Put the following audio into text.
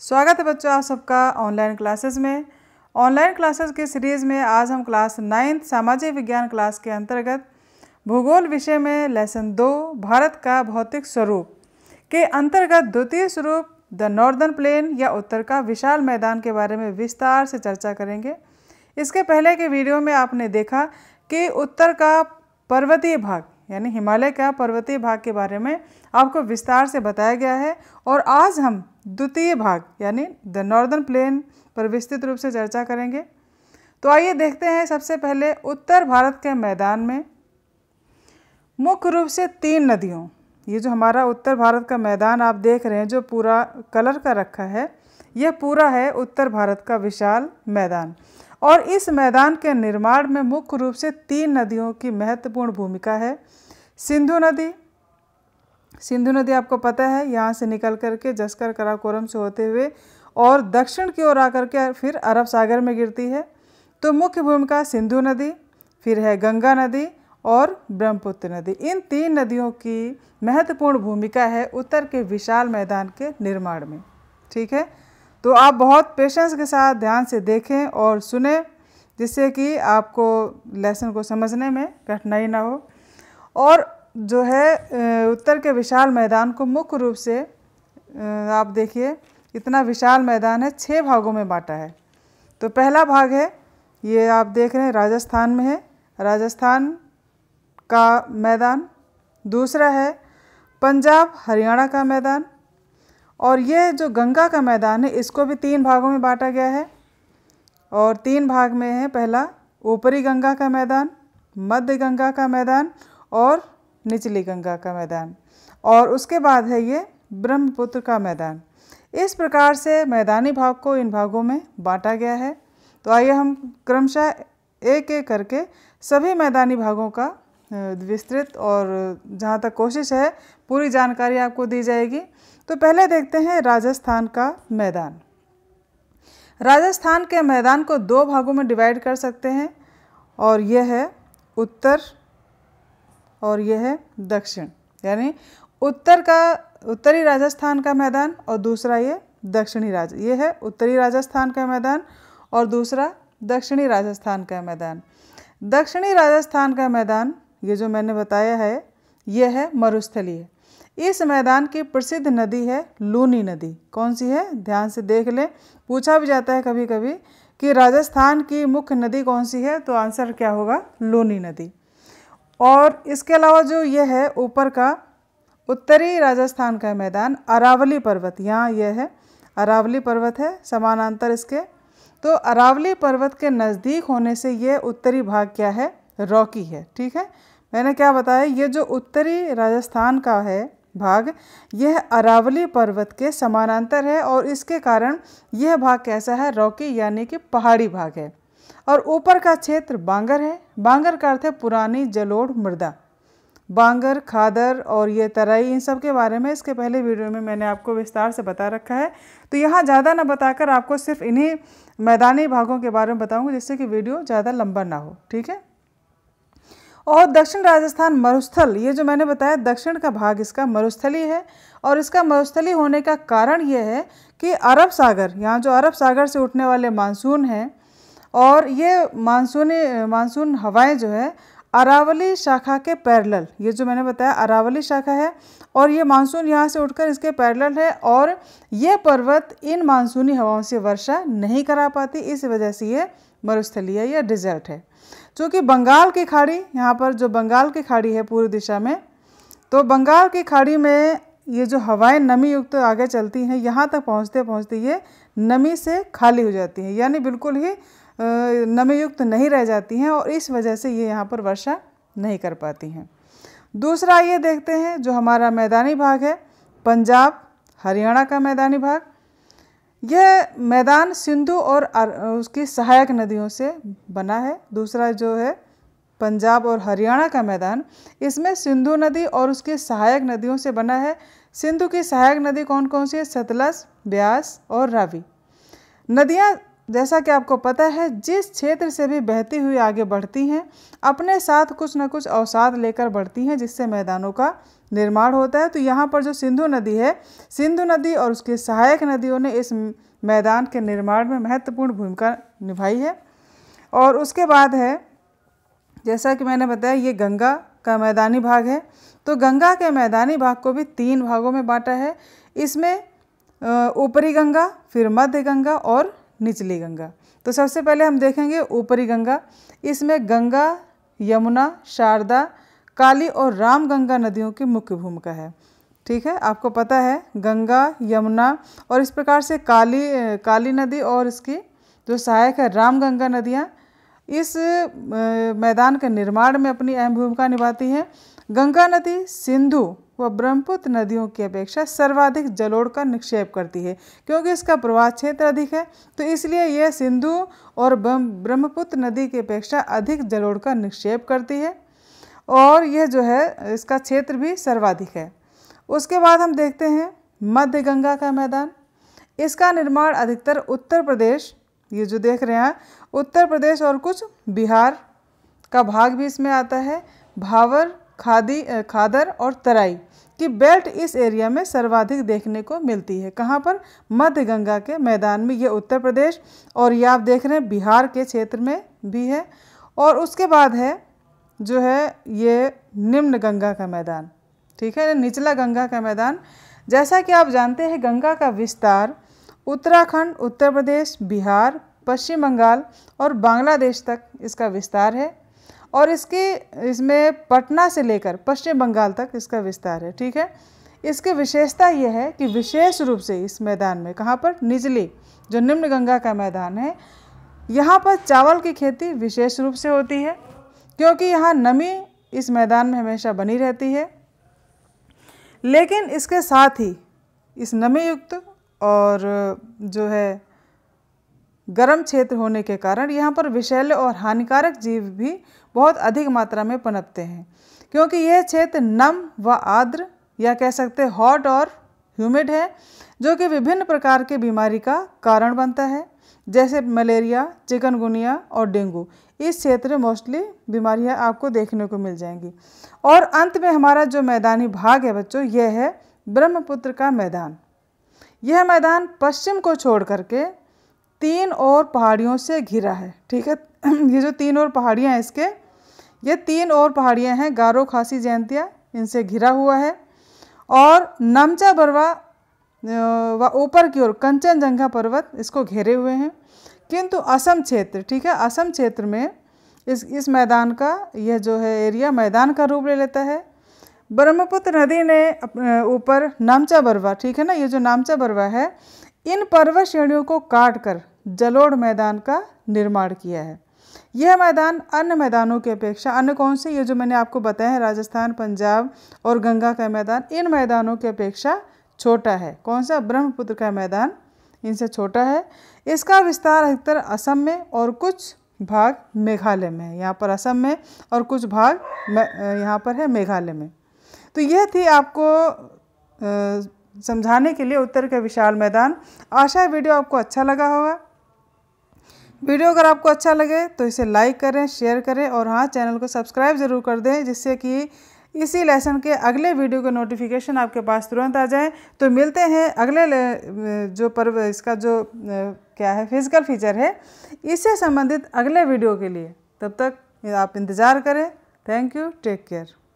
स्वागत है बच्चों आप सबका ऑनलाइन क्लासेस में ऑनलाइन क्लासेस के सीरीज़ में आज हम क्लास नाइन्थ सामाजिक विज्ञान क्लास के अंतर्गत भूगोल विषय में लेसन दो भारत का भौतिक स्वरूप के अंतर्गत द्वितीय स्वरूप द नॉर्दर्न प्लेन या उत्तर का विशाल मैदान के बारे में विस्तार से चर्चा करेंगे इसके पहले के वीडियो में आपने देखा कि उत्तर का पर्वतीय भाग यानी हिमालय का पर्वतीय भाग के बारे में आपको विस्तार से बताया गया है और आज हम द्वितीय भाग यानी द नॉर्दर्न प्लेन पर विस्तृत रूप से चर्चा करेंगे तो आइए देखते हैं सबसे पहले उत्तर भारत के मैदान में मुख्य रूप से तीन नदियों ये जो हमारा उत्तर भारत का मैदान आप देख रहे हैं जो पूरा कलर का रखा है यह पूरा है उत्तर भारत का विशाल मैदान और इस मैदान के निर्माण में मुख्य रूप से तीन नदियों की महत्वपूर्ण भूमिका है सिंधु नदी सिंधु नदी आपको पता है यहाँ से निकल करके जस्कर कराकोरम से होते हुए और दक्षिण की ओर आकर के फिर अरब सागर में गिरती है तो मुख्य भूमिका सिंधु नदी फिर है गंगा नदी और ब्रह्मपुत्र नदी इन तीन नदियों की महत्वपूर्ण भूमिका है उत्तर के विशाल मैदान के निर्माण में ठीक है तो आप बहुत पेशेंस के साथ ध्यान से देखें और सुने जिससे कि आपको लेसन को समझने में कठिनाई ना हो और जो है उत्तर के विशाल मैदान को मुख्य रूप से आप देखिए इतना विशाल मैदान है छः भागों में बांटा है तो पहला भाग है ये आप देख रहे हैं राजस्थान में है राजस्थान का मैदान दूसरा है पंजाब हरियाणा का मैदान और ये जो गंगा का मैदान है इसको भी तीन भागों में बांटा गया है और तीन भाग में है पहला ऊपरी गंगा का मैदान मध्य गंगा का मैदान और निचली गंगा का मैदान और उसके बाद है ये ब्रह्मपुत्र का मैदान इस प्रकार से मैदानी भाग को इन भागों में बांटा गया है तो आइए हम क्रमशः एक एक करके सभी मैदानी भागों का विस्तृत और जहाँ तक कोशिश है पूरी जानकारी आपको दी जाएगी तो पहले देखते हैं राजस्थान का मैदान राजस्थान के मैदान को दो भागों में डिवाइड कर सकते हैं और यह है उत्तर और यह है दक्षिण यानी उत्तर का उत्तरी राजस्थान का मैदान और दूसरा ये दक्षिणी राज ये है उत्तरी राजस्थान का मैदान और दूसरा दक्षिणी राजस्थान का मैदान दक्षिणी राजस्थान का मैदान ये जो मैंने बताया है ये है मरुस्थलीय इस मैदान की प्रसिद्ध नदी है लूनी नदी कौन सी है ध्यान से देख लें पूछा भी जाता है कभी कभी कि राजस्थान की मुख्य नदी कौन सी है तो आंसर क्या होगा लूनी नदी और इसके अलावा जो ये है ऊपर का उत्तरी राजस्थान का मैदान अरावली पर्वत यहाँ यह है अरावली पर्वत है समानांतर इसके तो अरावली पर्वत के नज़दीक होने से ये उत्तरी भाग क्या है रॉकी है ठीक है मैंने क्या बताया ये जो उत्तरी राजस्थान का है भाग यह अरावली पर्वत के समानांतर है और इसके कारण यह भाग कैसा है रॉकी यानी कि पहाड़ी भाग है और ऊपर का क्षेत्र बांगर है बांगर का अर्थ है पुरानी जलोढ़ मृदा बांगर खादर और ये तराई इन सब के बारे में इसके पहले वीडियो में मैंने आपको विस्तार से बता रखा है तो यहाँ ज़्यादा ना बताकर आपको सिर्फ इन्हीं मैदानी भागों के बारे में बताऊँगी जिससे कि वीडियो ज़्यादा लंबा ना हो ठीक है और दक्षिण राजस्थान मरुस्थल ये जो मैंने बताया दक्षिण का भाग इसका मरुस्थली है और इसका मरुस्थली होने का कारण यह है कि अरब सागर यहाँ जो अरब सागर से उठने वाले मानसून हैं और ये मानसूनी मानसून हवाएं जो है अरावली शाखा के पैरेलल ये जो मैंने बताया अरावली शाखा है और ये मानसून यहाँ से उठकर इसके पैरेलल है और ये पर्वत इन मानसूनी हवाओं से वर्षा नहीं करा पाती इस वजह से ये मरुस्थलीय या डिजर्ट है चूँकि बंगाल की खाड़ी यहाँ पर जो बंगाल की खाड़ी है पूर्व दिशा में तो बंगाल की खाड़ी में ये जो हवाएं नमी युक्त तो आगे चलती हैं यहाँ तक पहुँचते पहुँचते ये नमी से खाली हो जाती हैं यानी बिल्कुल ही नमीयुक्त नहीं रह जाती हैं और इस वजह से ये यहाँ पर वर्षा नहीं कर पाती हैं दूसरा ये देखते हैं जो हमारा मैदानी भाग है पंजाब हरियाणा का मैदानी भाग यह मैदान सिंधु और उसकी सहायक नदियों से बना है दूसरा जो है पंजाब और हरियाणा का मैदान इसमें सिंधु नदी और उसकी सहायक नदियों से बना है सिंधु की सहायक नदी कौन कौन सी है सतलज ब्यास और रावी नदियाँ जैसा कि आपको पता है जिस क्षेत्र से भी बहती हुई आगे बढ़ती हैं अपने साथ कुछ न कुछ अवसाद लेकर बढ़ती हैं जिससे मैदानों का निर्माण होता है तो यहाँ पर जो सिंधु नदी है सिंधु नदी और उसकी सहायक नदियों ने इस मैदान के निर्माण में महत्वपूर्ण भूमिका निभाई है और उसके बाद है जैसा कि मैंने बताया ये गंगा का मैदानी भाग है तो गंगा के मैदानी भाग को भी तीन भागों में बांटा है इसमें ऊपरी गंगा फिर मध्य गंगा और निचली गंगा तो सबसे पहले हम देखेंगे ऊपरी गंगा इसमें गंगा यमुना शारदा काली और राम गंगा नदियों की मुख्य भूमिका है ठीक है आपको पता है गंगा यमुना और इस प्रकार से काली काली नदी और इसकी जो सहायक है राम गंगा नदियाँ इस मैदान के निर्माण में अपनी अहम भूमिका निभाती हैं गंगा नदी सिंधु वह ब्रह्मपुत्र नदियों की अपेक्षा सर्वाधिक जलोड़ का निक्षेप करती है क्योंकि इसका प्रवाह क्षेत्र अधिक है तो इसलिए यह सिंधु और ब्रह्मपुत्र नदी की अपेक्षा अधिक जलोड़ का निक्षेप करती है और यह जो है इसका क्षेत्र भी सर्वाधिक है उसके बाद हम देखते हैं मध्य गंगा का मैदान इसका निर्माण अधिकतर उत्तर प्रदेश ये जो देख रहे हैं उत्तर प्रदेश और कुछ बिहार का भाग भी इसमें आता है भावर खादी खादर और तराई की बेल्ट इस एरिया में सर्वाधिक देखने को मिलती है कहाँ पर मध्य गंगा के मैदान में ये उत्तर प्रदेश और ये आप देख रहे हैं बिहार के क्षेत्र में भी है और उसके बाद है जो है ये निम्न गंगा का मैदान ठीक है निचला गंगा का मैदान जैसा कि आप जानते हैं गंगा का विस्तार उत्तराखंड उत्तर प्रदेश बिहार पश्चिम बंगाल और बांग्लादेश तक इसका विस्तार है और इसके इसमें पटना से लेकर पश्चिम बंगाल तक इसका विस्तार है ठीक है इसकी विशेषता यह है कि विशेष रूप से इस मैदान में कहाँ पर निचली जो निम्न गंगा का मैदान है यहाँ पर चावल की खेती विशेष रूप से होती है क्योंकि यहाँ नमी इस मैदान में हमेशा बनी रहती है लेकिन इसके साथ ही इस नमी युक्त और जो है गर्म क्षेत्र होने के कारण यहाँ पर विषैले और हानिकारक जीव भी बहुत अधिक मात्रा में पनपते हैं क्योंकि यह क्षेत्र नम व आर्द्र या कह सकते हॉट और ह्यूमिड है जो कि विभिन्न प्रकार के बीमारी का कारण बनता है जैसे मलेरिया चिकनगुनिया और डेंगू इस क्षेत्र में मोस्टली बीमारियां आपको देखने को मिल जाएंगी और अंत में हमारा जो मैदानी भाग है बच्चों यह है ब्रह्मपुत्र का मैदान यह मैदान पश्चिम को छोड़ करके तीन और पहाड़ियों से घिरा है ठीक है ये जो तीन और पहाड़ियाँ हैं इसके ये तीन और पहाड़ियाँ हैं गारो खासी जयंतिया इनसे घिरा हुआ है और नमचा बरवा व ऊपर की ओर कंचनजंघा पर्वत इसको घेरे हुए हैं किंतु असम क्षेत्र ठीक है असम क्षेत्र में इस इस मैदान का यह जो है एरिया मैदान का रूप ले लेता है ब्रह्मपुत्र नदी ने ऊपर नामचा बरवा ठीक है ना ये जो नामचा बरवा है इन पर्वत श्रेणियों को काट कर जलोढ़ मैदान का निर्माण किया है यह मैदान अन्य मैदानों की अपेक्षा अन्य कौन से ये जो मैंने आपको बताया है राजस्थान पंजाब और गंगा का मैदान इन मैदानों की अपेक्षा छोटा है कौन सा ब्रह्मपुत्र का मैदान इनसे छोटा है इसका विस्तार अधिकतर असम में और कुछ भाग मेघालय में है यहाँ पर असम में और कुछ भाग यहाँ पर है मेघालय में तो यह थी आपको समझाने के लिए उत्तर के विशाल मैदान आशा वीडियो आपको अच्छा लगा होगा वीडियो अगर आपको अच्छा लगे तो इसे लाइक करें शेयर करें और हाँ चैनल को सब्सक्राइब ज़रूर कर दें जिससे कि इसी लेसन के अगले वीडियो के नोटिफिकेशन आपके पास तुरंत आ जाए तो मिलते हैं अगले जो पर्व इसका जो क्या है फिजिकल फीचर है इससे संबंधित अगले वीडियो के लिए तब तक आप इंतज़ार करें थैंक यू टेक केयर